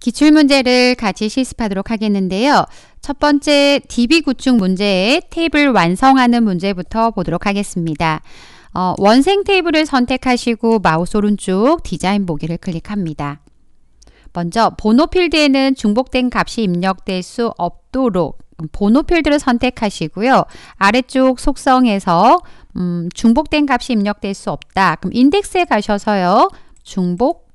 기출문제를 같이 실습하도록 하겠는데요. 첫 번째 DB 구축 문제의 테이블 완성하는 문제부터 보도록 하겠습니다. 어, 원생 테이블을 선택하시고 마우스 오른쪽 디자인 보기를 클릭합니다. 먼저 번호 필드에는 중복된 값이 입력될 수 없도록 번호 필드를 선택하시고요. 아래쪽 속성에서 음, 중복된 값이 입력될 수 없다. 그럼 인덱스에 가셔서요. 중복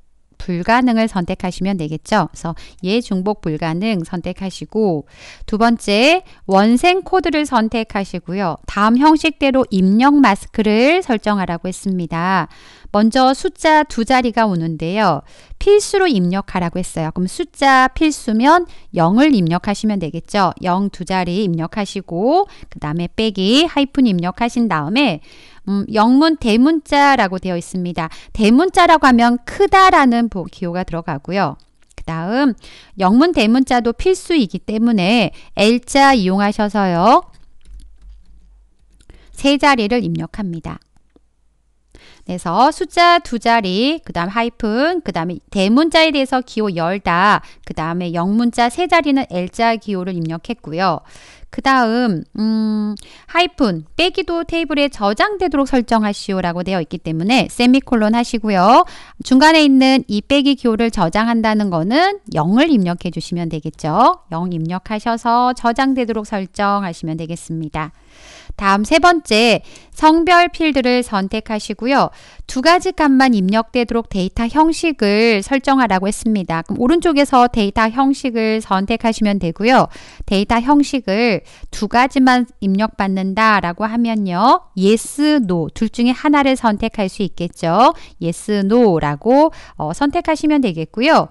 불가능을 선택하시면 되겠죠. 그래서 예중복 불가능 선택하시고 두 번째 원생 코드를 선택하시고요. 다음 형식대로 입력 마스크를 설정하라고 했습니다. 먼저 숫자 두 자리가 오는데요. 필수로 입력하라고 했어요. 그럼 숫자 필수면 0을 입력하시면 되겠죠. 0 두 자리 입력하시고 그 다음에 빼기 하이픈 입력하신 다음에 음, 영문 대문자라고 되어 있습니다. 대문자라고 하면 크다라는 기호가 들어가고요. 그 다음 영문 대문자도 필수이기 때문에 L자 이용하셔서요. 세 자리를 입력합니다. 그래서 숫자 두 자리, 그 다음 하이픈, 그 다음에 대문자에 대해서 기호 열다, 그 다음에 영문자 세 자리는 L자 기호를 입력했고요. 그 다음 음, 하이픈 빼기도 테이블에 저장되도록 설정하시오라고 되어 있기 때문에 세미콜론 하시고요. 중간에 있는 이 빼기 기호를 저장한다는 거는 0을 입력해 주시면 되겠죠. 0 입력하셔서 저장되도록 설정하시면 되겠습니다. 다음 세 번째, 성별 필드를 선택하시고요. 두 가지 값만 입력되도록 데이터 형식을 설정하라고 했습니다. 그럼 오른쪽에서 데이터 형식을 선택하시면 되고요. 데이터 형식을 두 가지만 입력받는다라고 하면요. yes, no 둘 중에 하나를 선택할 수 있겠죠. yes, no라고 어, 선택하시면 되겠고요.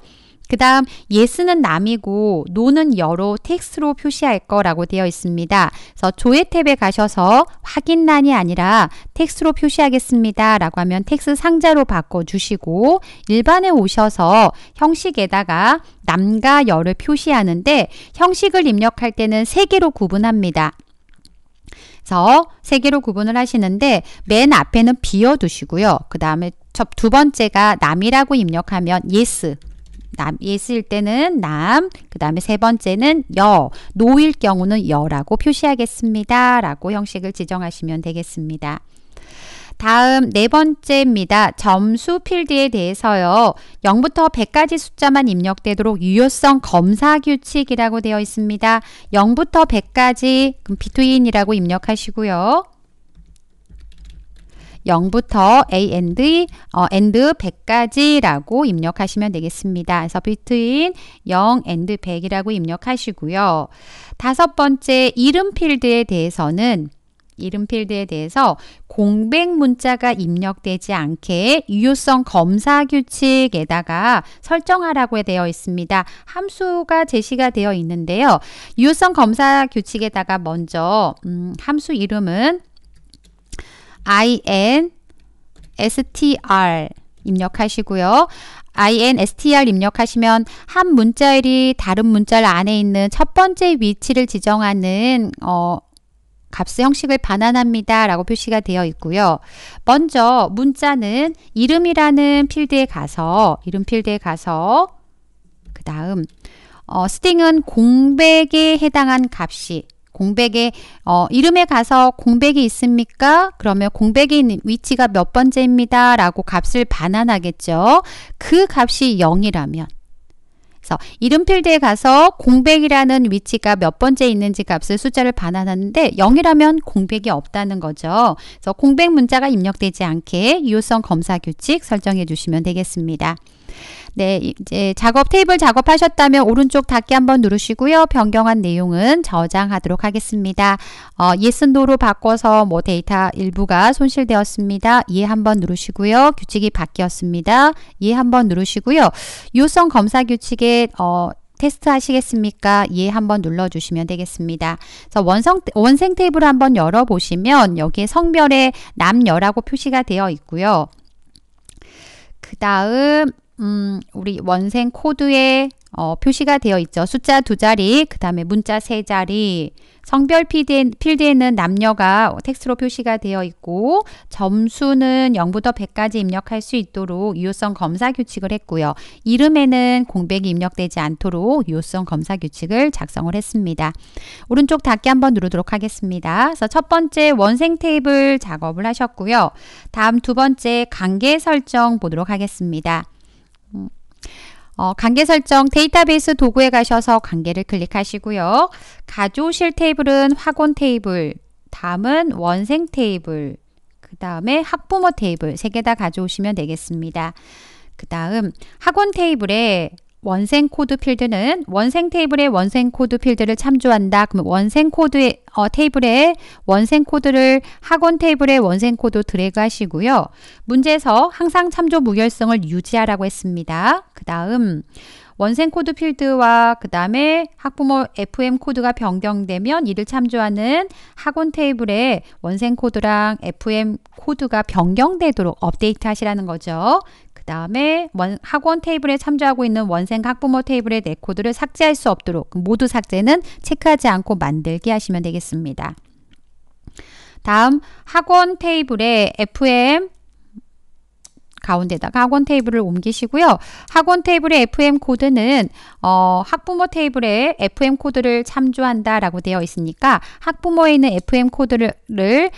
그 다음 예스는 남이고 노는 여로 텍스트로 표시할 거라고 되어 있습니다. 그래서 조회 탭에 가셔서 확인란이 아니라 텍스트로 표시하겠습니다. 라고 하면 텍스 상자로 바꿔주시고 일반에 오셔서 형식에다가 남과 여를 표시하는데 형식을 입력할 때는 세 개로 구분합니다. 그래서 세 개로 구분을 하시는데 맨 앞에는 비워두시고요. 그 다음에 첫 두 번째가 남이라고 입력하면 yes 남, 이 쓰일 때는 남, 그 다음에 세 번째는 여, 노일 경우는 여라고 표시하겠습니다. 라고 형식을 지정하시면 되겠습니다. 다음 네 번째입니다. 점수 필드에 대해서요. 0부터 100까지 숫자만 입력되도록 유효성 검사 규칙이라고 되어 있습니다. 0부터 100까지 그럼 비트윈이라고 입력하시고요. 0부터 a and 어, and 100까지라고 입력하시면 되겠습니다. 그래서 between 0 and 100이라고 입력하시고요. 다섯 번째 이름 필드에 대해서는 이름 필드에 대해서 공백 문자가 입력되지 않게 유효성 검사 규칙에다가 설정하라고 되어 있습니다. 함수가 제시가 되어 있는데요. 유효성 검사 규칙에다가 먼저 음, 함수 이름은 instr 입력하시고요. instr 입력하시면 한 문자열이 다른 문자열 안에 있는 첫 번째 위치를 지정하는 어, 값 형식을 반환합니다. 라고 표시가 되어 있고요. 먼저 문자는 이름이라는 필드에 가서 이름 필드에 가서 그 다음 어, 스팅은 공백에 해당한 값이 공백에 어, 이름에 가서 공백이 있습니까? 그러면 공백이 있는 위치가 몇 번째입니다. 라고 값을 반환하겠죠. 그 값이 0이라면 그래서 이름 필드에 가서 공백이라는 위치가 몇 번째 있는지 값을 숫자를 반환하는데 0이라면 공백이 없다는 거죠. 그래서 공백 문자가 입력되지 않게 유효성 검사 규칙 설정해 주시면 되겠습니다. 네, 이제 작업 테이블 작업하셨다면 오른쪽 닫기 한번 누르시고요. 변경한 내용은 저장하도록 하겠습니다. 어, yes, no로 바꿔서 뭐 데이터 일부가 손실되었습니다. 예 한번 누르시고요. 규칙이 바뀌었습니다. 예 한번 누르시고요. 유효성 검사 규칙에 어, 테스트 하시겠습니까? 예 한번 눌러주시면 되겠습니다. 그래서 원성, 원생 테이블 한번 열어보시면 여기에 성별에 남녀라고 표시가 되어 있고요. 그 다음 음, 우리 원생 코드에 어, 표시가 되어 있죠. 숫자 두 자리, 그 다음에 문자 세 자리, 성별 필드에, 는 남녀가 텍스트로 표시가 되어 있고 점수는 0부터 100까지 입력할 수 있도록 유효성 검사 규칙을 했고요. 이름에는 공백이 입력되지 않도록 유효성 검사 규칙을 작성을 했습니다. 오른쪽 닫기 한번 누르도록 하겠습니다. 그래서 첫 번째 원생 테이블 작업을 하셨고요. 다음 두 번째 관계 설정 보도록 하겠습니다. 어, 관계 설정 데이터베이스 도구에 가셔서 관계를 클릭하시고요. 가져오실 테이블은 학원 테이블, 다음은 원생 테이블, 그 다음에 학부모 테이블 세 개 다 가져오시면 되겠습니다. 그 다음 학원 테이블에 원생 코드 필드는 원생 테이블의 원생 코드 필드를 참조한다. 그럼 원생 코드 어, 테이블에 원생 코드를 학원 테이블에 원생 코드 드래그 하시고요. 문제에서 항상 참조 무결성을 유지하라고 했습니다. 그 다음 원생 코드 필드와 그 다음에 학부모 FM 코드가 변경되면 이를 참조하는 학원 테이블에 원생 코드랑 FM 코드가 변경되도록 업데이트 하시라는 거죠. 다음에 원, 학원 테이블에 참조하고 있는 원생 학부모 테이블의 내 네 코드를 삭제할 수 없도록 그 모두 삭제는 체크하지 않고 만들게 하시면 되겠습니다. 다음 학원 테이블에 FM 가운데다가 학원 테이블을 옮기시고요. 학원 테이블의 FM 코드는 어, 학부모 테이블에 FM 코드를 참조한다 라고 되어 있으니까 학부모에 있는 FM 코드를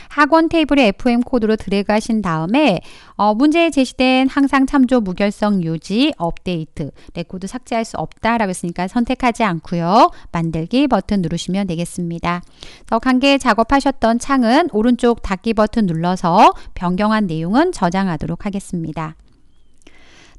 학원 테이블의 FM 코드로 드래그하신 다음에 어, 문제에 제시된 항상 참조 무결성 유지 업데이트 레코드 삭제할 수 없다 라고 했으니까 선택하지 않고요. 만들기 버튼 누르시면 되겠습니다. 더 관계 작업하셨던 창은 오른쪽 닫기 버튼 눌러서 변경한 내용은 저장하도록 하겠습니다. 있습니다.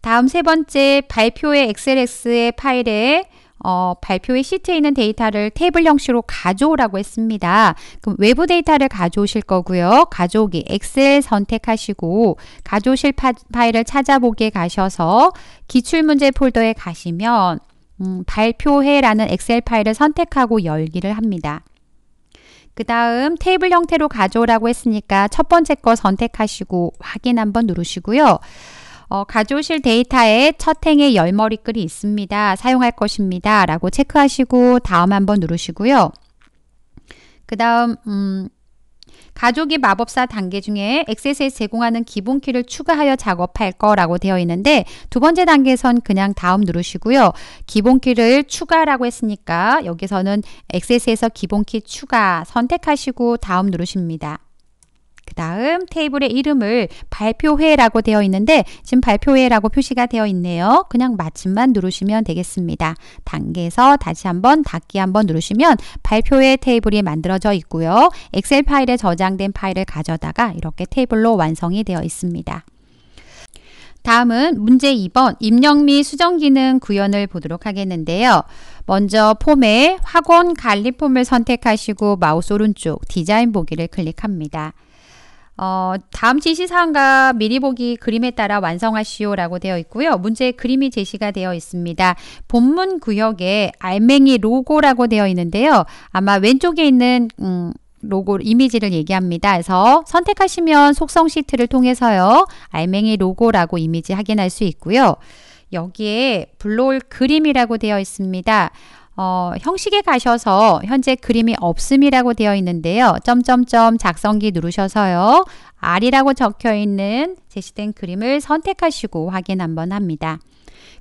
다음 세 번째 발표의 XLS의 파일에 어, 발표의 시트에 있는 데이터를 테이블 형식으로 가져오라고 했습니다. 그럼 외부 데이터를 가져오실 거고요. 가져오기 엑셀 선택하시고 가져오실 파, 일을 찾아보기에 가셔서 기출문제 폴더에 가시면 음, 발표해라는 엑셀 파일을 선택하고 열기를 합니다. 그 다음 테이블 형태로 가져오라고 했으니까 첫 번째 거 선택하시고 확인 한번 누르시고요. 어, 가져오실 데이터에 첫 행에 열머리 글이 있습니다. 사용할 것입니다. 라고 체크하시고 다음 한번 누르시고요. 그 다음 음, 가족이 마법사 단계 중에 액세스에 제공하는 기본키를 추가하여 작업할 거라고 되어 있는데 두 번째 단계에선 그냥 다음 누르시고요. 기본키를 추가라고 했으니까 여기서는 액세스에서 기본키 추가 선택하시고 다음 누르십니다. 그 다음 테이블의 이름을 발표회라고 되어 있는데 지금 발표회라고 표시가 되어 있네요. 그냥 마침만 누르시면 되겠습니다. 단계에서 다시 한번 닫기 한번 누르시면 발표회 테이블이 만들어져 있고요. 엑셀 파일에 저장된 파일을 가져다가 이렇게 테이블로 완성이 되어 있습니다. 다음은 문제 2번 입력 및 수정 기능 구현을 보도록 하겠는데요. 먼저 폼에 학원 관리 폼을 선택하시고 마우스 오른쪽 디자인 보기를 클릭합니다. 어, 다음 시 시상과 미리 보기 그림에 따라 완성하시오라고 되어 있고요. 문제 그림이 제시가 되어 있습니다. 본문 구역에 알맹이 로고라고 되어 있는데요. 아마 왼쪽에 있는 음, 로고 이미지를 얘기합니다. 그래서 선택하시면 속성 시트를 통해서요. 알맹이 로고라고 이미지 확인할 수 있고요. 여기에 불러올 그림이라고 되어 있습니다. 어, 형식에 가셔서 현재 그림이 없음이라고 되어 있는데요. 점점점 작성기 누르셔서요. R이라고 적혀 있는 제시된 그림을 선택하시고 확인 한번 합니다.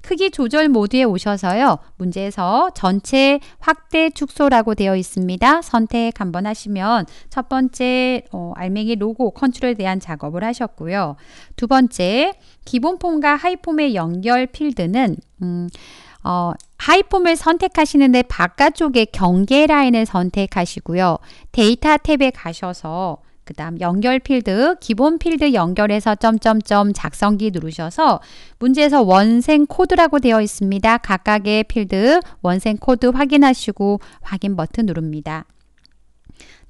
크기 조절 모드에 오셔서요. 문제에서 전체 확대 축소라고 되어 있습니다. 선택 한번 하시면 첫 번째 어, 알맹이 로고 컨트롤에 대한 작업을 하셨고요. 두 번째 기본 폼과 하이 폼의 연결 필드는 음, 어, 하이폼을 선택하시는데 바깥쪽에 경계 라인을 선택하시고요. 데이터 탭에 가셔서 그 다음 연결 필드, 기본 필드 연결해서 점점점 작성기 누르셔서 문제에서 원생 코드라고 되어 있습니다. 각각의 필드 원생 코드 확인하시고 확인 버튼 누릅니다.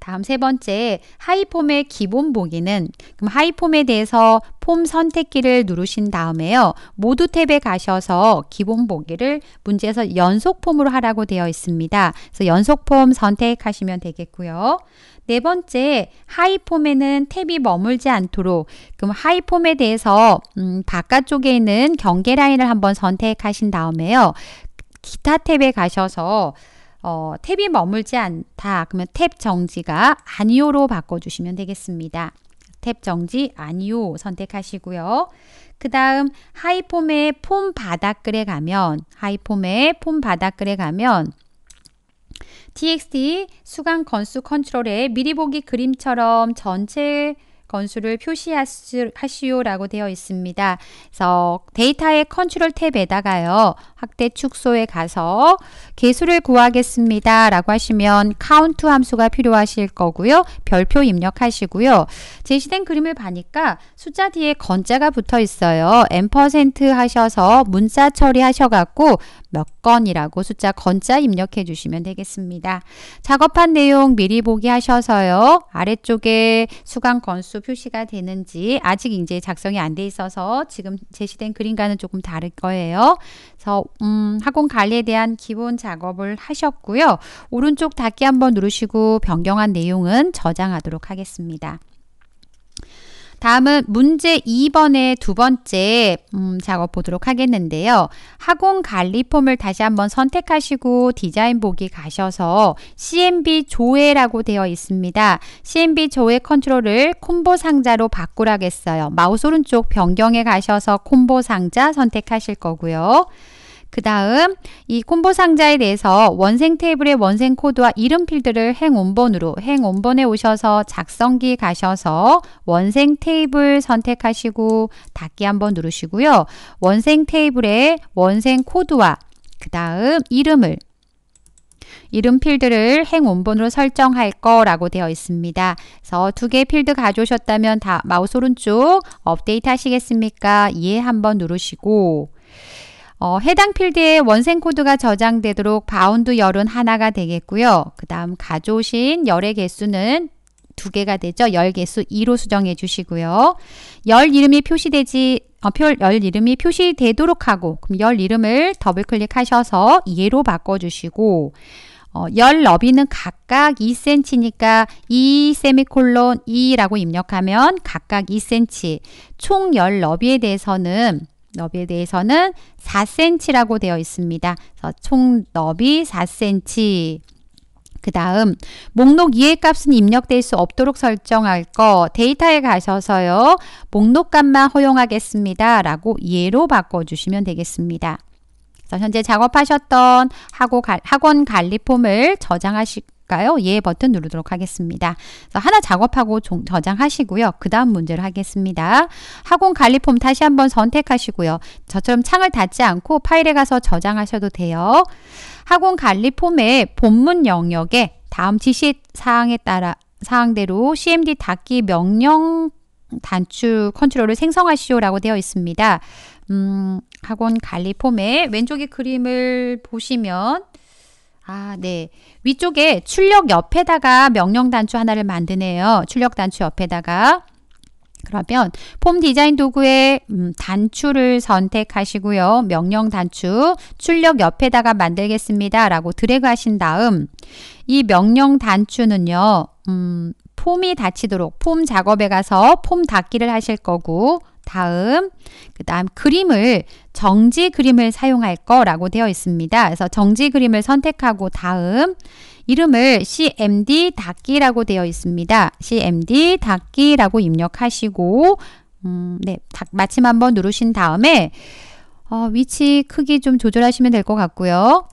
다음 세 번째 하이폼의 기본 보기는 그럼 하이폼에 대해서 폼 선택기를 누르신 다음에요. 모두 탭에 가셔서 기본 보기를 문제에서 연속 폼으로 하라고 되어 있습니다. 그래서 연속 폼 선택하시면 되겠고요. 네 번째 하이폼에는 탭이 머물지 않도록 그럼 하이폼에 대해서 음, 바깥쪽에 있는 경계 라인을 한번 선택하신 다음에요. 기타 탭에 가셔서 어, 탭이 머물지 않다. 그러면 탭 정지가 아니오로 바꿔주시면 되겠습니다. 탭 정지 아니오 선택하시고요. 그 다음 하이폼의 폼 바닥글에 가면 하이폼의 폼 바닥글에 가면 txt 수강 건수 컨트롤에 미리 보기 그림처럼 전체 건수를 표시하시오라고 되어 있습니다. 그래서 데이터의 컨트롤 탭에다가요. 확대 축소에 가서 개수를 구하겠습니다. 라고 하시면 카운트 함수가 필요하실 거고요. 별표 입력하시고요. 제시된 그림을 보니까 숫자 뒤에 건자가 붙어 있어요. n% 하셔서 문자 처리하셔갖고 몇 건이라고 숫자 건자 입력해 주시면 되겠습니다. 작업한 내용 미리 보기 하셔서요. 아래쪽에 수강 건수 표시가 되는지 아직 이제 작성이 안 돼 있어서 지금 제시된 그림과는 조금 다를 거예요. 그래서 음, 학원 관리에 대한 기본 작업을 하셨고요. 오른쪽 닫기 한번 누르시고 변경한 내용은 저장하도록 하겠습니다. 다음은 문제 2번의 두 번째 음, 작업 보도록 하겠는데요. 학원 관리 폼을 다시 한번 선택하시고 디자인 보기 가셔서 CMB 조회라고 되어 있습니다. CMB 조회 컨트롤을 콤보 상자로 바꾸라겠어요. 마우스 오른쪽 변경에 가셔서 콤보 상자 선택하실 거고요. 그 다음 이 콤보 상자에 대해서 원생 테이블의 원생 코드와 이름 필드를 행 원본으로 행 원본에 오셔서 작성기 가셔서 원생 테이블 선택하시고 닫기 한번 누르시고요. 원생 테이블의 원생 코드와 그 다음 이름을 이름 필드를 행 원본으로 설정할 거라고 되어 있습니다. 그래서 두 개의 필드 가져오셨다면 다 마우스 오른쪽 업데이트 하시겠습니까? 예 한번 누르시고 어, 해당 필드에 원생 코드가 저장되도록 바운드 열은 하나가 되겠고요. 그 다음 가져오신 열의 개수는 두 개가 되죠. 열 개수 2로 수정해 주시고요. 열 이름이 표시되지 어, 표, 열 이름이 표시되도록 하고 그럼 열 이름을 더블 클릭하셔서 예로 바꿔 주시고 어, 열 너비는 각각 2cm니까 2 세미콜론 2라고 입력하면 각각 2cm 총 열 너비에 대해서는 너비에 대해서는 4cm라고 되어 있습니다. 그래서 총 너비 4cm. 그 다음 목록 이해 값은 입력될 수 없도록 설정할 거 데이터에 가셔서요 목록값만 허용하겠습니다 라고 이로 바꿔주시면 되겠습니다. 현재 작업하셨던 학원 관리 폼을 저장하실까요? 예 버튼 누르도록 하겠습니다. 하나 작업하고 저장하시고요. 그 다음 문제를 하겠습니다. 학원 관리 폼 다시 한번 선택하시고요. 저처럼 창을 닫지 않고 파일에 가서 저장하셔도 돼요. 학원 관리 폼의 본문 영역에 다음 지시 사항에 따라 사항대로 CMD 닫기 명령 단축 컨트롤을 생성하시오라고 되어 있습니다. 음, 학원 관리 폼의 왼쪽의 그림을 보시면 아, 네. 위쪽에 출력 옆에다가 명령 단추 하나를 만드네요. 출력 단추 옆에다가 그러면 폼 디자인 도구의 음, 단추를 선택하시고요. 명령 단추 출력 옆에다가 만들겠습니다. 라고 드래그 하신 다음 이 명령 단추는요. 음, 폼이 닫히도록 폼 작업에 가서 폼 닫기를 하실 거고 다음 그다음 그림을 정지 그림을 사용할 거라고 되어 있습니다. 그래서 정지 그림을 선택하고 다음 이름을 cmd 닫기라고 되어 있습니다. cmd 닫기라고 입력하시고 음, 네, 마침 한번 누르신 다음에 어, 위치 크기 좀 조절하시면 될 것 같고요.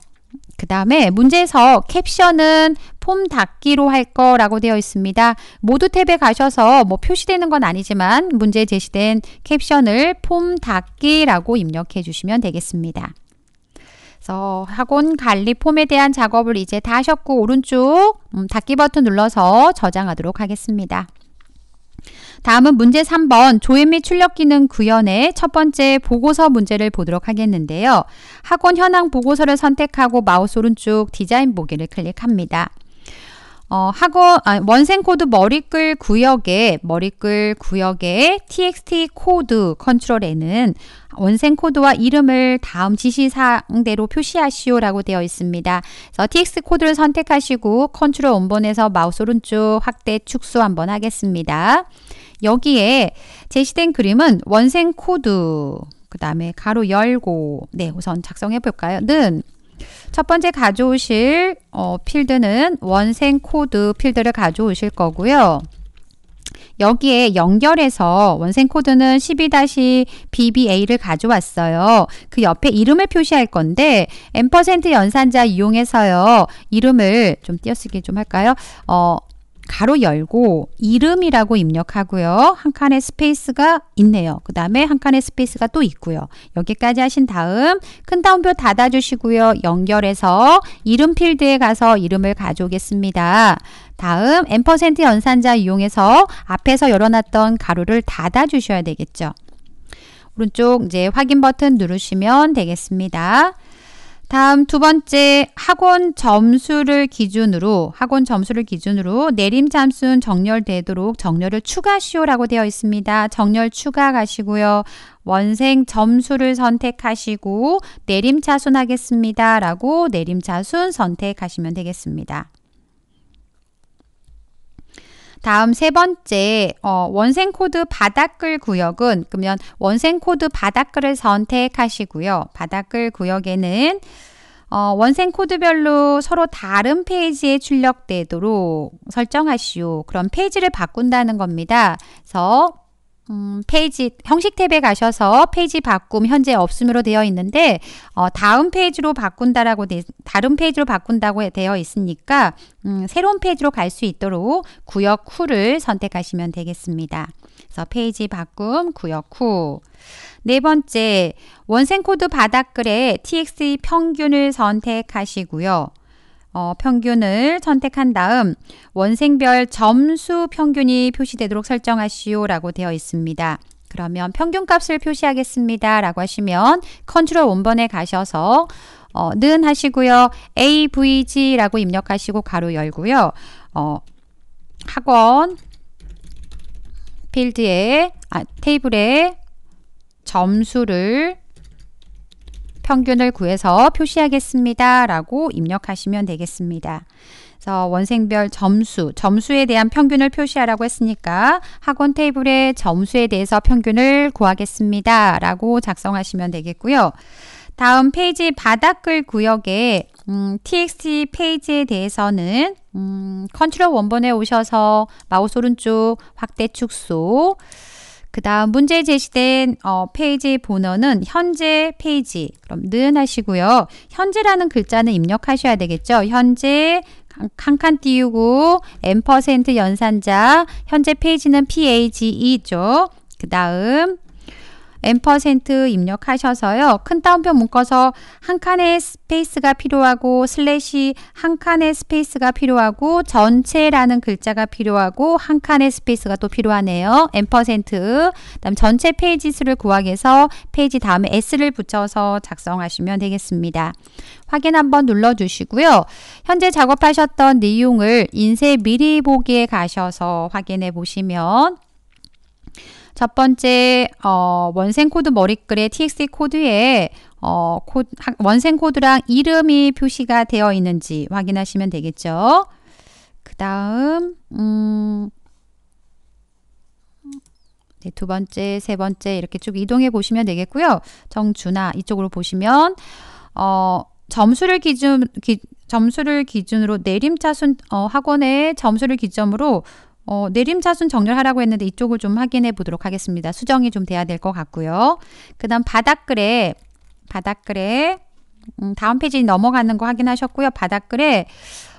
그 다음에 문제에서 캡션은 폼 닫기로 할 거라고 되어 있습니다. 모두 탭에 가셔서 뭐 표시되는 건 아니지만 문제 제시된 캡션을 폼 닫기라고 입력해 주시면 되겠습니다. 그래서 학원 관리 폼에 대한 작업을 이제 다 하셨고 오른쪽 음, 닫기 버튼 눌러서 저장하도록 하겠습니다. 다음은 문제 3번 조회 및 출력 기능 구현의 첫 번째 보고서 문제를 보도록 하겠는데요. 학원 현황 보고서를 선택하고 마우스 오른쪽 디자인 보기를 클릭합니다. 어, 학원 아, 원생 코드 머리글 구역에 머리글 구역에 txt 코드 컨트롤에는 원생 코드와 이름을 다음 지시사항대로 표시하시오라고 되어 있습니다. 그래서 txt 코드를 선택하시고 컨트롤 원본에서 마우스 오른쪽 확대 축소 한번 하겠습니다. 여기에 제시된 그림은 원생 코드, 그 다음에 가로 열고, 네, 우선 작성해 볼까요? 는, 첫 번째 가져오실 어, 필드는 원생 코드 필드를 가져오실 거고요. 여기에 연결해서 원생 코드는 12-BBA를 가져왔어요. 그 옆에 이름을 표시할 건데 연산자 이용해서요. 이름을 좀 띄어쓰기 좀 할까요? 어, 가로 열고 이름이라고 입력하고요. 한 칸의 스페이스가 있네요. 그 다음에 한 칸의 스페이스가 또 있고요. 여기까지 하신 다음 큰 따옴표 닫아주시고요. 연결해서 이름 필드에 가서 이름을 가져오겠습니다. 다음 앰퍼 연산자 이용해서 앞에서 열어놨던 가로를 닫아주셔야 되겠죠. 오른쪽 이제 확인 버튼 누르시면 되겠습니다. 다음 두 번째 학원 점수를 기준으로 학원 점수를 기준으로 내림 잠수는 정렬되도록 정렬을 추가시오라고 되어 있습니다. 정렬 추가가시고요. 원생 점수를 선택하시고 내림차순 하겠습니다. 라고 내림차순 선택하시면 되겠습니다. 다음 세 번째 어, 원생 코드 바닥글 구역은 그러면 원생 코드 바닥글을 선택하시고요. 바닥글 구역에는 어, 원생 코드별로 서로 다른 페이지에 출력되도록 설정하시오. 그럼 페이지를 바꾼다는 겁니다. 그래서 음, 페이지 형식 탭에 가셔서 페이지 바꿈 현재 없음으로 되어 있는데 어, 다음 페이지로 바꾼다라고 되, 다른 페이지로 바꾼다고 되어 있으니까 음, 새로운 페이지로 갈 수 있도록 구역 후를 선택하시면 되겠습니다. 그래서 페이지 바꿈 구역 후. 네 번째 원생 코드 바닥글에 txt 평균을 선택하시고요. 어, 평균을 선택한 다음 원생별 점수 평균이 표시되도록 설정하시오 라고 되어 있습니다. 그러면 평균값을 표시하겠습니다 라고 하시면 컨트롤 원번에 가셔서 어, 는 하시고요. avg라고 입력하시고 가로 열고요. 어, 학원 필드에 아, 테이블에 점수를 평균을 구해서 표시하겠습니다. 라고 입력하시면 되겠습니다. 그래서 원생별 점수, 점수에 대한 평균을 표시하라고 했으니까 학원 테이블에 점수에 대해서 평균을 구하겠습니다. 라고 작성하시면 되겠고요. 다음 페이지 바닥글 구역에 음, txt 페이지에 대해서는 음, 컨트롤 원본에 오셔서 마우스 오른쪽 확대 축소 그 다음 문제 제시된 어, 페이지 번호는 현재 페이지. 그럼 는 하시고요. 현재라는 글자는 입력하셔야 되겠죠. 현재 한칸 띄우고 m 연산자 현재 페이지는 PAGE죠. 그 다음 엠퍼센트 입력하셔서요. 큰 따옴표 묶어서 한 칸의 스페이스가 필요하고 슬래시 한 칸의 스페이스가 필요하고 전체라는 글자가 필요하고 한 칸의 스페이스가 또 필요하네요. 엠퍼센트 그다음 전체 페이지 수를 구하기 위해서 페이지 다음에 S를 붙여서 작성하시면 되겠습니다. 확인 한번 눌러주시고요. 현재 작업하셨던 내용을 인쇄 미리 보기에 가셔서 확인해 보시면 첫 번째 어, 원생 코드 머리글의 txt 코드에 어, 코, 원생 코드랑 이름이 표시가 되어 있는지 확인하시면 되겠죠. 그 다음 음, 네, 두 번째, 세 번째 이렇게 쭉 이동해 보시면 되겠고요. 정준아 이쪽으로 보시면 어, 점수를 기준 기, 점수를 기준으로 내림차순 어, 학원의 점수를 기점으로 어, 내림차순 정렬하라고 했는데 이쪽을 좀 확인해 보도록 하겠습니다. 수정이 좀 돼야 될 것 같고요. 그 다음 바닥글에 바닥글에 음, 다음 페이지 넘어가는 거 확인하셨고요. 바닥글에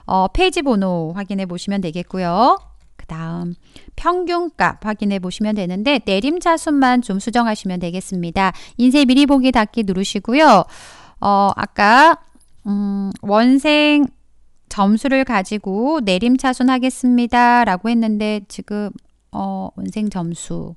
어, 페이지 번호 확인해 보시면 되겠고요. 그 다음 평균값 확인해 보시면 되는데 내림차순만 좀 수정하시면 되겠습니다. 인쇄 미리 보기 닫기 누르시고요. 어, 아까 음, 원생 점수를 가지고 내림차순하겠습니다. 라고 했는데 지금 어, 원생 점수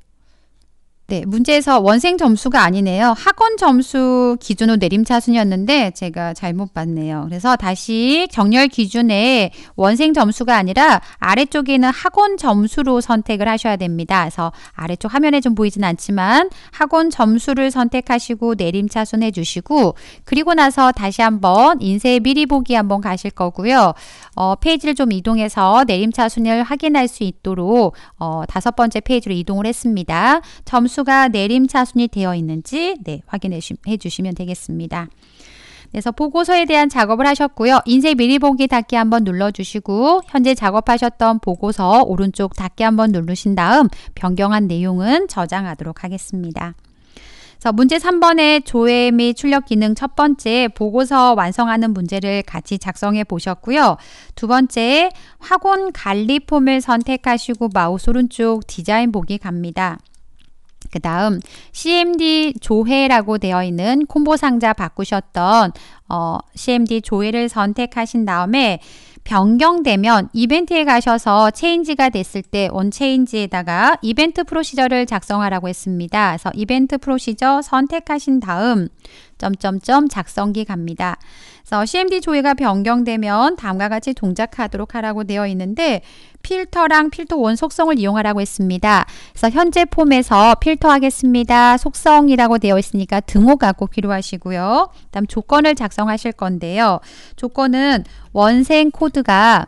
네, 문제에서 원생 점수가 아니네요. 학원 점수 기준으로 내림차순이었는데 제가 잘못 봤네요. 그래서 다시 정렬 기준에 원생 점수가 아니라 아래쪽에는 학원 점수로 선택을 하셔야 됩니다. 그래서 아래쪽 화면에 좀 보이진 않지만 학원 점수를 선택하시고 내림차순 해주시고 그리고 나서 다시 한번 인쇄 미리 보기 한번 가실 거고요. 어, 페이지를 좀 이동해서 내림차순을 확인할 수 있도록 어, 다섯 번째 페이지로 이동을 했습니다. 점수 차수가 내림 차순이 되어 있는지 네, 확인해 주시면 되겠습니다. 그래서 보고서에 대한 작업을 하셨고요. 인쇄 미리 보기 닫기 한번 눌러주시고 현재 작업하셨던 보고서 오른쪽 닫기 한번 누르신 다음 변경한 내용은 저장하도록 하겠습니다. 자, 문제 3번의 조회 및 출력 기능 첫 번째 보고서 완성하는 문제를 같이 작성해 보셨고요. 두 번째 학원 관리 폼을 선택하시고 마우스 오른쪽 디자인 보기 갑니다. 그 다음 CMD 조회라고 되어 있는 콤보 상자 바꾸셨던 어, CMD 조회를 선택하신 다음에 변경되면 이벤트에 가셔서 체인지가 됐을 때 온체인지에다가 이벤트 프로시저를 작성하라고 했습니다. 그래서 이벤트 프로시저 선택하신 다음 점점점 작성기 갑니다. 그래서 CMD 조회가 변경되면 다음과 같이 동작하도록 하라고 되어 있는데 필터랑 필터 원 속성을 이용하라고 했습니다. 그래서 현재 폼에서 필터 하겠습니다. 속성이라고 되어 있으니까 등호가 꼭 필요하시고요. 다음 조건을 작성하실 건데요. 조건은 원생 코드가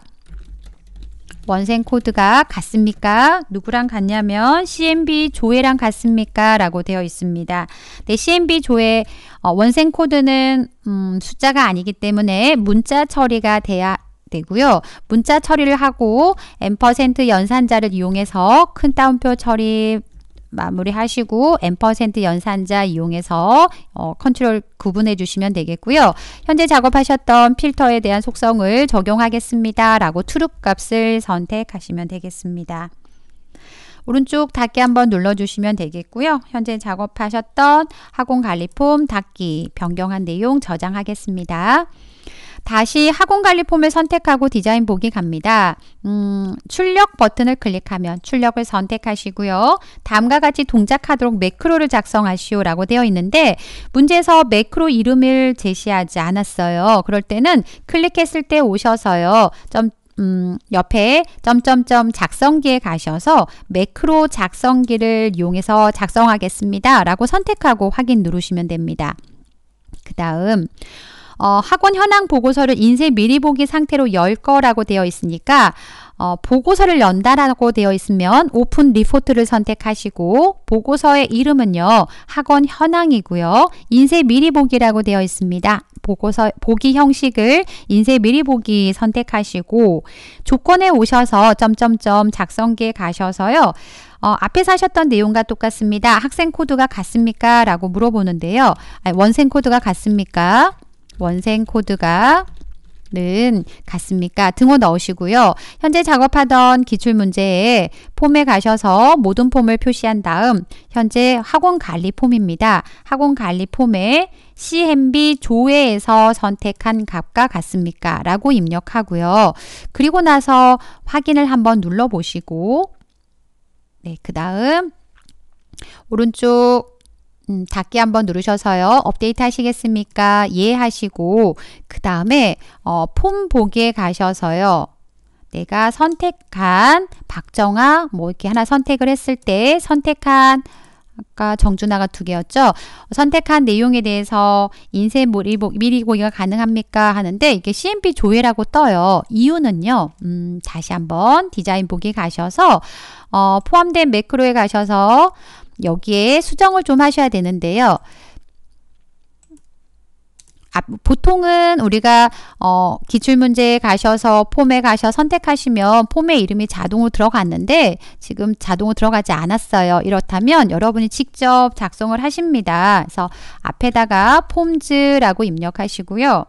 원생 코드가 같습니까? 누구랑 같냐면 CMB 조회랑 같습니까? 라고 되어 있습니다. 근 CMB 조회 어, 원생 코드는 음, 숫자가 아니기 때문에 문자 처리가 돼야 되고요. 문자 처리를 하고 앰 연산자를 이용해서 큰 따옴표 처리, 마무리하시고 n% 연산자 이용해서 어, 컨트롤 구분해 주시면 되겠고요. 현재 작업하셨던 필터에 대한 속성을 적용하겠습니다. 라고 트루 값을 선택하시면 되겠습니다. 오른쪽 닫기 한번 눌러주시면 되겠고요. 현재 작업하셨던 학원 관리폼 닫기 변경한 내용 저장하겠습니다. 다시 학원관리 폼을 선택하고 디자인 보기 갑니다. 음, 출력 버튼을 클릭하면 출력을 선택하시고요. 다음과 같이 동작하도록 매크로를 작성하시오 라고 되어 있는데 문제에서 매크로 이름을 제시하지 않았어요. 그럴 때는 클릭했을 때 오셔서요. 점, 음, 옆에 점점점 작성기에 가셔서 매크로 작성기를 이용해서 작성하겠습니다. 라고 선택하고 확인 누르시면 됩니다. 그 다음 어, 학원 현황 보고서를 인쇄 미리 보기 상태로 열 거라고 되어 있으니까 어, 보고서를 연다라고 되어 있으면 오픈 리포트를 선택하시고 보고서의 이름은요. 학원 현황이고요. 인쇄 미리 보기라고 되어 있습니다. 보고서 보기 형식을 인쇄 미리 보기 선택하시고 조건에 오셔서 점점점 작성기에 가셔서요. 어, 앞에서 하셨던 내용과 똑같습니다. 학생 코드가 같습니까? 라고 물어보는데요. 아니, 원생 코드가 같습니까? 원생 코드가 는 같습니까? 등호 넣으시고요. 현재 작업하던 기출문제에 폼에 가셔서 모든 폼을 표시한 다음 현재 학원 관리 폼입니다. 학원 관리 폼에 CMB 조회에서 선택한 값과 같습니까? 라고 입력하고요. 그리고 나서 확인을 한번 눌러보시고 네, 그 다음 오른쪽 음, 닫기 한번 누르셔서요. 업데이트 하시겠습니까? 예 하시고 그 다음에 어, 폼 보기에 가셔서요. 내가 선택한 박정아 뭐 이렇게 하나 선택을 했을 때 선택한 아까 정준하가 두 개였죠. 선택한 내용에 대해서 인쇄 미리 보기가 가능합니까? 하는데 이게 CMP 조회라고 떠요. 이유는요. 음, 다시 한번 디자인 보기 가셔서 어, 포함된 매크로에 가셔서 여기에 수정을 좀 하셔야 되는데요. 아, 보통은 우리가 어, 기출문제 에 가셔서 폼에 가셔 선택하시면 폼의 이름이 자동으로 들어갔는데 지금 자동으로 들어가지 않았어요. 이렇다면 여러분이 직접 작성을 하십니다. 그래서 앞에다가 폼즈라고 입력하시고요.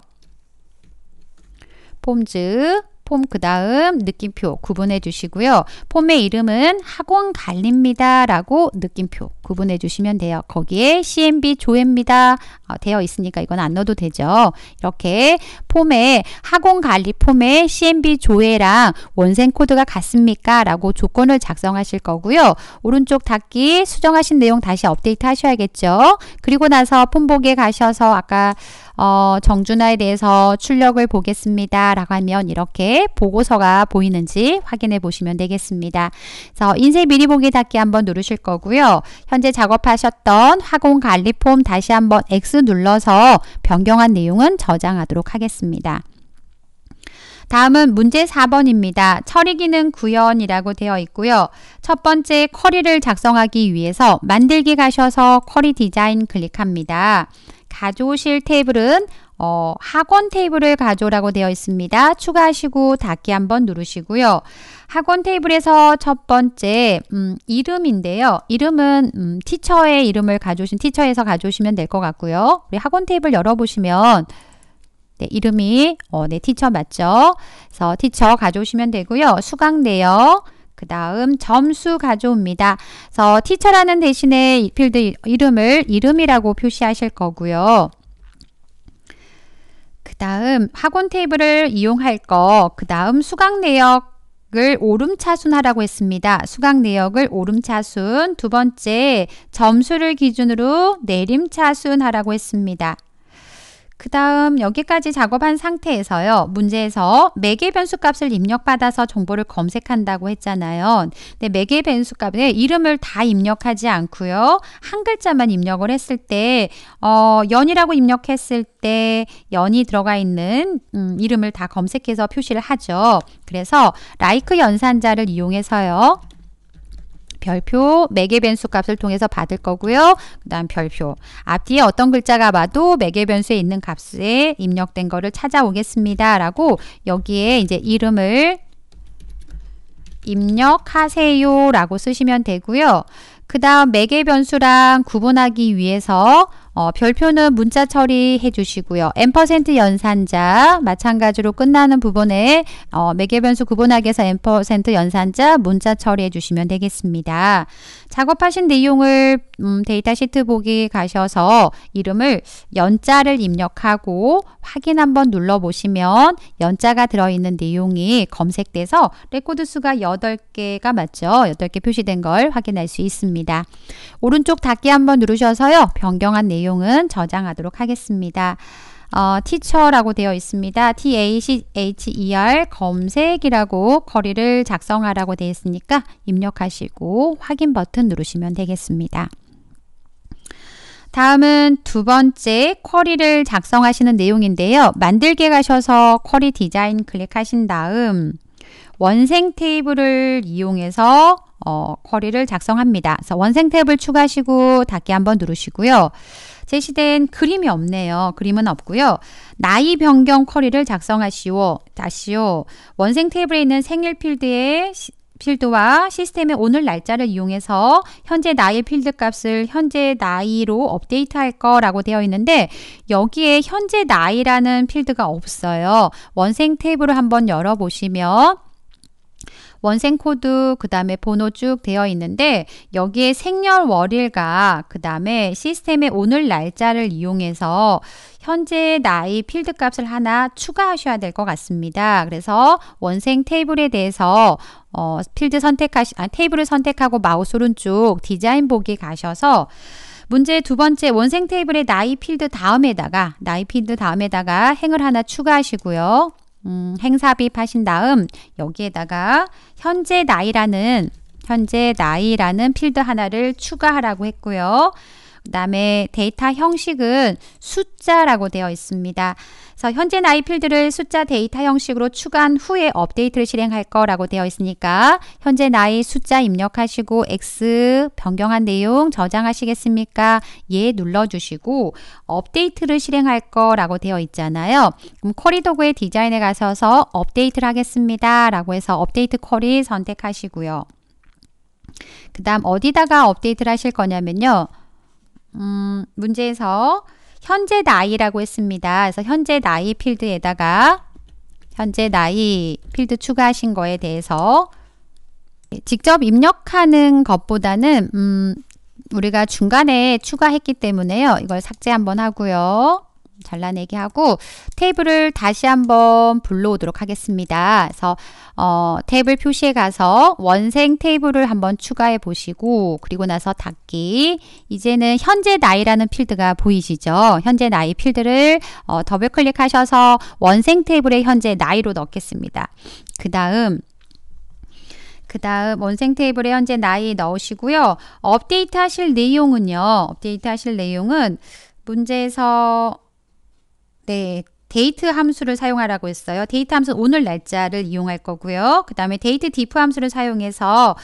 폼즈 폼그 다음 느낌표 구분해 주시고요. 폼의 이름은 학원 갈립니다 라고 느낌표 구분해 주시면 돼요. 거기에 CMB 조회입니다 어, 되어 있으니까 이건 안 넣어도 되죠. 이렇게 폼에 학원 관리 폼에 CMB 조회랑 원생 코드가 같습니까? 라고 조건을 작성하실 거고요. 오른쪽 닫기 수정하신 내용 다시 업데이트 하셔야겠죠. 그리고 나서 폼복에 가셔서 아까 어, 정준하에 대해서 출력을 보겠습니다. 라고 하면 이렇게 보고서가 보이는지 확인해 보시면 되겠습니다. 그래서 인쇄 미리 보기 닫기 한번 누르실 거고요. 현재 작업하셨던 화공 관리 폼 다시 한번 X 눌러서 변경한 내용은 저장하도록 하겠습니다. 다음은 문제 4번입니다. 처리 기능 구현이라고 되어 있고요. 첫 번째 커리를 작성하기 위해서 만들기 가셔서 커리 디자인 클릭합니다. 가져오실 테이블은 어, 학원 테이블을 가져오라고 되어 있습니다. 추가하시고 닫기 한번 누르시고요. 학원 테이블에서 첫 번째 음, 이름인데요. 이름은 음, 티처의 이름을 가져오신 티처에서 가져오시면 될 것 같고요. 우리 학원 테이블 열어보시면 네, 이름이 어, 네, 티처 맞죠? 그래서 티처 가져오시면 되고요. 수강 내역 그 다음 점수 가져옵니다. 그래서 티처라는 대신에 이 필드 이름을 이름이라고 표시하실 거고요. 그 다음 학원 테이블을 이용할 거, 그 다음 수강 내역 을 오름차순하라고 했습니다. 수강 내역을 오름차순, 두 번째 점수를 기준으로 내림차순하라고 했습니다. 그 다음 여기까지 작업한 상태에서요. 문제에서 매개 변수 값을 입력받아서 정보를 검색한다고 했잖아요. 근데 매개 변수 값에 이름을 다 입력하지 않고요. 한 글자만 입력을 했을 때 어, 연이라고 입력했을 때 연이 들어가 있는 음, 이름을 다 검색해서 표시를 하죠. 그래서 라이크 연산자를 이용해서요. 별표 매개변수 값을 통해서 받을 거고요. 그 다음 별표 앞뒤에 어떤 글자가 와도 매개변수에 있는 값에 입력된 거를 찾아오겠습니다. 라고 여기에 이제 이름을 입력하세요 라고 쓰시면 되고요. 그 다음 매개변수랑 구분하기 위해서 어, 별표는 문자 처리해 주시고요. n% 연산자 마찬가지로 끝나는 부분에 어, 매개변수 구분하기에서 n% 연산자 문자 처리해 주시면 되겠습니다. 작업하신 내용을 음, 데이터 시트 보기 가셔서 이름을 연자를 입력하고 확인 한번 눌러 보시면 연자가 들어있는 내용이 검색돼서 레코드 수가 8개가 맞죠? 8개 표시된 걸 확인할 수 있습니다. 오른쪽 닫기 한번 누르셔서요. 변경한 내용 내용은 저장하도록 하겠습니다. 어, teacher라고 되어 있습니다. t-h-e-r 검색이라고 거리를 작성하라고 되어 있으니까 입력하시고 확인 버튼 누르시면 되겠습니다. 다음은 두 번째 쿼리를 작성하시는 내용인데요. 만들게 가셔서 쿼리 디자인 클릭하신 다음 원생 테이블을 이용해서 어, 쿼리를 작성합니다. 그래서 원생 탭을 추가하시고 닫기 한번 누르시고요. 제시된 그림이 없네요. 그림은 없고요. 나이 변경 쿼리를 작성하시오. 다시요. 원생 테이블에 있는 생일 필드에 시, 필드와 시스템의 오늘 날짜를 이용해서 현재 나이 필드 값을 현재 나이로 업데이트할 거라고 되어 있는데 여기에 현재 나이라는 필드가 없어요. 원생 테이블을 한번 열어보시면 원생 코드 그다음에 번호 쭉 되어 있는데 여기에 생년 월일과 그다음에 시스템의 오늘 날짜를 이용해서 현재 나이 필드 값을 하나 추가하셔야 될 것 같습니다. 그래서 원생 테이블에 대해서 어, 필드 선택하시 아, 테이블을 선택하고 마우스 오른쪽 디자인 보기 가셔서 문제 두 번째 원생 테이블의 나이 필드 다음에다가 나이 필드 다음에다가 행을 하나 추가하시고요. 음, 행사비 파신 다음 여기에다가 현재 나이라는 현재 나이라는 필드 하나를 추가하라고 했고요. 그다음에 데이터 형식은 숫자라고 되어 있습니다. 그래서 현재 나이 필드를 숫자 데이터 형식으로 추가한 후에 업데이트를 실행할 거라고 되어 있으니까 현재 나이 숫자 입력하시고 X 변경한 내용 저장하시겠습니까? 예 눌러주시고 업데이트를 실행할 거라고 되어 있잖아요. 그럼 쿼리 도구의 디자인에 가셔서 업데이트를 하겠습니다. 라고 해서 업데이트 쿼리 선택하시고요. 그 다음 어디다가 업데이트를 하실 거냐면요. 음, 문제에서 현재 나이라고 했습니다. 그래서 현재 나이 필드에다가 현재 나이 필드 추가하신 거에 대해서 직접 입력하는 것보다는 음, 우리가 중간에 추가했기 때문에요. 이걸 삭제 한번 하고요. 잘라내기 하고 테이블을 다시 한번 불러오도록 하겠습니다. 그래서 어, 테이블 표시에 가서 원생 테이블을 한번 추가해 보시고 그리고 나서 닫기 이제는 현재 나이라는 필드가 보이시죠? 현재 나이 필드를 어, 더블 클릭하셔서 원생 테이블의 현재 나이로 넣겠습니다. 그 다음 그 다음 원생 테이블에 현재 나이 넣으시고요. 업데이트 하실 내용은요. 업데이트 하실 내용은 문제에서 네, 데이트 함수를 사용하라고 했어요. 데이트 함수 오늘 날짜를 이용할 거고요. 그 다음에 데이트 디프 함수를 사용해서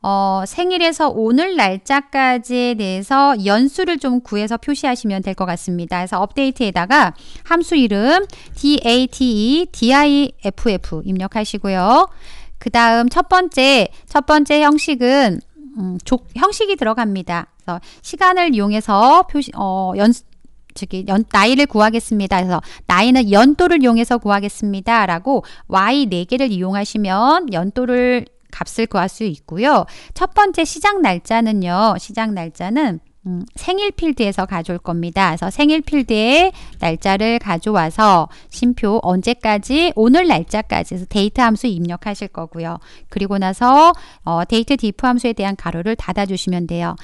어, 생일에서 오늘 날짜까지에 대해서 연수를 좀 구해서 표시하시면 될 것 같습니다. 그래서 업데이트에다가 함수 이름 date diff 입력하시고요. 그 다음 첫 번째, 첫 번째 형식은 음, 조, 형식이 들어갑니다. 그래서 시간을 이용해서 표시, 어, 연, 저 연, 나이를 구하겠습니다. 그래서 나이는 연도를 이용해서 구하겠습니다. 라고 y 4개를 이용하시면 연도를 값을 구할 수 있고요. 첫 번째 시작 날짜는요. 시작 날짜는 음, 생일 필드에서 가져올 겁니다. 그래서 생일 필드에 날짜를 가져와서 심표 언제까지 오늘 날짜까지 해서 데이트 함수 입력하실 거고요. 그리고 나서 어, 데이트 디프 함수에 대한 가로를 닫아주시면 돼요.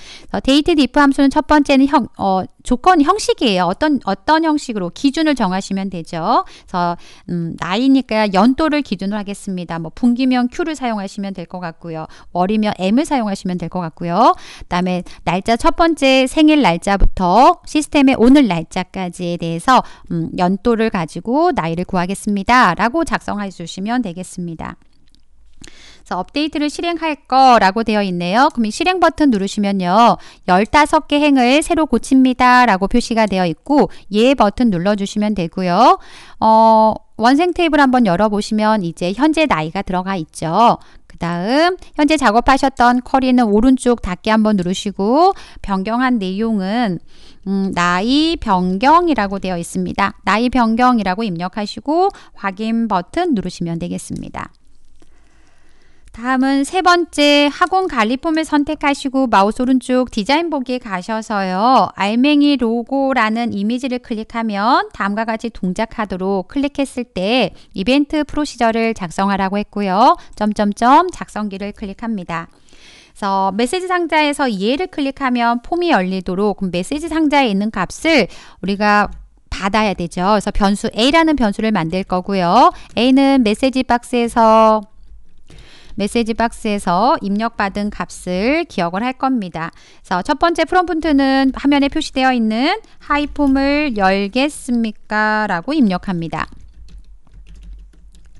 데이트 디프 함수는 첫 번째는 형, 어, 조건 형식이에요. 어떤 어떤 형식으로 기준을 정하시면 되죠. 그래서 음, 나이니까 연도를 기준으로 하겠습니다. 뭐 분기면 Q를 사용하시면 될 것 같고요. 월이면 M을 사용하시면 될 것 같고요. 그다음에 날짜 첫 번째 사람 생일 날짜부터 시스템의 오늘 날짜까지에 대해서 음, 연도를 가지고 나이를 구하겠습니다. 라고 작성해 주시면 되겠습니다. 그래서 업데이트를 실행할 거라고 되어 있네요. 그럼 이 실행 버튼 누르시면요. 15개 행을 새로 고칩니다. 라고 표시가 되어 있고 예 버튼 눌러주시면 되고요. 어, 원생 테이블 한번 열어보시면 이제 현재 나이가 들어가 있죠. 다음 현재 작업하셨던 쿼리는 오른쪽 닫기 한번 누르시고 변경한 내용은 음, 나이 변경이라고 되어 있습니다. 나이 변경이라고 입력하시고 확인 버튼 누르시면 되겠습니다. 다음은 세 번째 학원 관리 폼을 선택하시고 마우스 오른쪽 디자인 보기에 가셔서요. 알맹이 로고라는 이미지를 클릭하면 다음과 같이 동작하도록 클릭했을 때 이벤트 프로시저를 작성하라고 했고요. 점점점 작성기를 클릭합니다. 그래서 메시지 상자에서 예를 클릭하면 폼이 열리도록 메시지 상자에 있는 값을 우리가 받아야 되죠. 그래서 변수 A라는 변수를 만들 거고요. A는 메시지 박스에서 메시지 박스에서 입력받은 값을 기억을 할 겁니다. 그래서 첫 번째 프롬프트는 화면에 표시되어 있는 하이폼을 열겠습니까? 라고 입력합니다.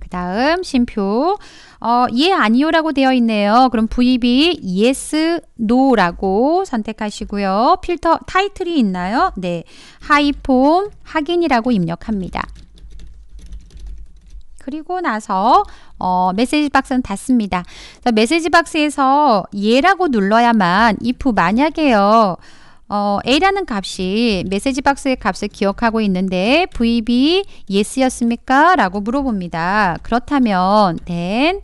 그 다음 심표 어, 예 아니요라고 되어 있네요. 그럼 VB yes no라고 선택하시고요. 필터 타이틀이 있나요? 네. 하이폼 확인이라고 입력합니다. 그리고 나서 어, 메시지 박스는 닫습니다. 자, 메시지 박스에서 예라고 눌러야만 if 만약에요. 어, A라는 값이 메시지 박스의 값을 기억하고 있는데 VB yes였습니까? 라고 물어봅니다. 그렇다면 then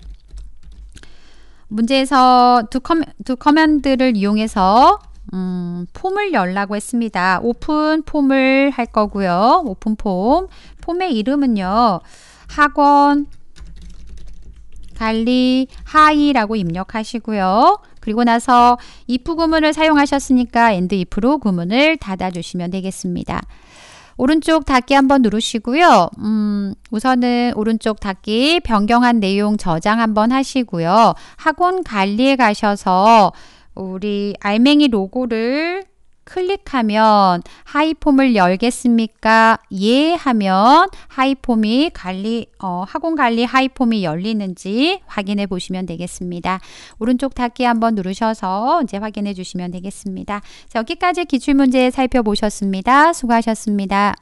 문제에서 두, 커, 맨드를 이용해서 음, 폼을 열라고 했습니다. 오픈 폼을 할 거고요. 오픈 폼. 폼의 이름은요. 학원, 관리, 하이라고 입력하시고요. 그리고 나서 if 구문을 사용하셨으니까 and if로 구문을 닫아주시면 되겠습니다. 오른쪽 닫기 한번 누르시고요. 음, 우선은 오른쪽 닫기 변경한 내용 저장 한번 하시고요. 학원 관리에 가셔서 우리 알맹이 로고를 클릭하면 하이폼을 열겠습니까? 예 하면 하이폼이 관리 어, 학원 관리 하이폼이 열리는지 확인해 보시면 되겠습니다. 오른쪽 닫기 한번 누르셔서 이제 확인해 주시면 되겠습니다. 자, 여기까지 기출 문제 살펴보셨습니다. 수고하셨습니다.